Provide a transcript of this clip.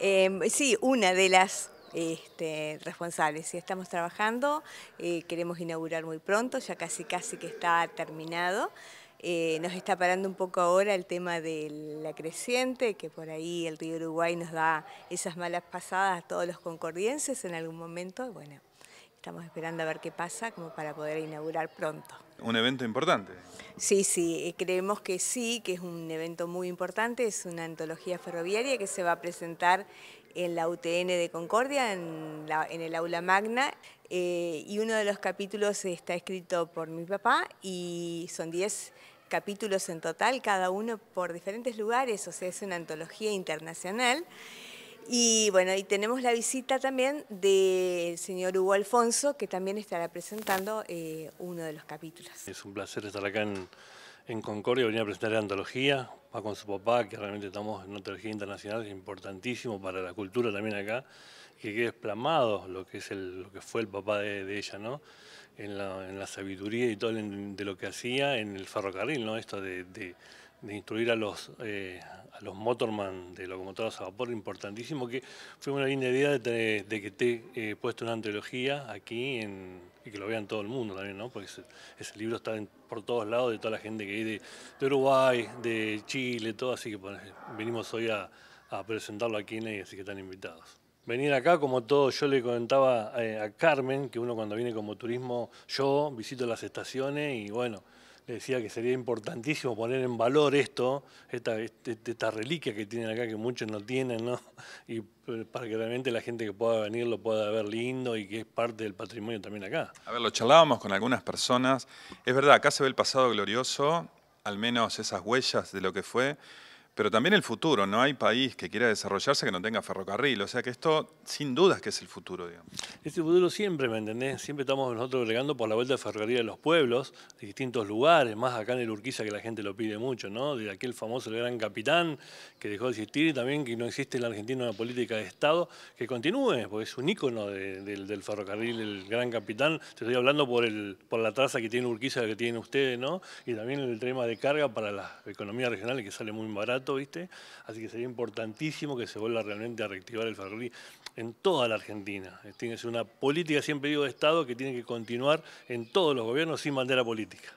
Em, sí, una de las este, responsables. estamos trabajando, eh, queremos inaugurar muy pronto, ya casi casi que está terminado. Eh, nos está parando un poco ahora el tema de la creciente, que por ahí el río Uruguay nos da esas malas pasadas a todos los concordienses en algún momento. Bueno, Estamos esperando a ver qué pasa como para poder inaugurar pronto. Un evento importante. Sí, sí, creemos que sí, que es un evento muy importante, es una antología ferroviaria que se va a presentar en la UTN de Concordia, en, el aula magna, eh, y uno de los capítulos está escrito por mi papá y son 10 capítulos en total, cada uno por diferentes lugares, o sea, es una antología internacional. Y bueno, y tenemos la visita también del señor Hugo Alfonso, que también estará presentando eh, uno de los capítulos. Es un placer estar acá en, Concordia, venir a presentar la antología, va con su papá, que realmente estamos en una antología internacional que es importantísimo para la cultura también acá, que quede explamado lo que, es lo que fue el papá de, ella, ¿no? En la, sabiduría y todo de lo que hacía en el ferrocarril, ¿no? Esto de de instruir a los, eh, a los motorman de locomotoras a vapor, importantísimo, que fue una linda idea de, que te he eh, puesto una antología aquí y que lo vean todo el mundo también, Porque ese, libro está por todos lados de toda la gente que viene de, Uruguay, de Chile, todo, así que venimos hoy a, presentarlo aquí en y así que están invitados. Venir acá, como todo, yo le comentaba eh, a Carmen, que uno cuando viene como turismo, yo visito las estaciones y bueno, le decía que sería importantísimo poner en valor esto, esta, reliquias este, este, esta reliquia que tienen acá, que muchos no tienen, Y para que realmente la gente que pueda venir lo pueda ver lindo y que es parte del patrimonio también acá. A ver, lo charlábamos con algunas personas. Es verdad, acá se ve el pasado glorioso, al menos esas huellas de lo que fue. Pero también el futuro, no hay país que quiera desarrollarse que no tenga ferrocarril, o sea que esto sin dudas que es el futuro, digamos. Este futuro siempre, ¿me entendés? Siempre estamos nosotros agregando por la vuelta de ferrocarril de los pueblos, de distintos lugares, más acá en el Urquiza que la gente lo pide mucho, ¿no? De aquel famoso el gran capitán que dejó de existir y también que no existe en la Argentina una política de Estado que continúe, porque es un ícono del ferrocarril, el gran capitán. Te estoy hablando por, por la traza que tiene Urquiza, que tienen ustedes, ¿no? Y también el tema de carga para la economía regional que sale muy barato Así que sería importantísimo que se vuelva realmente a reactivar el ferrocarril en toda la Argentina. Tiene que ser una política, siempre digo, de Estado que tiene que continuar en todos los gobiernos sin bandera política.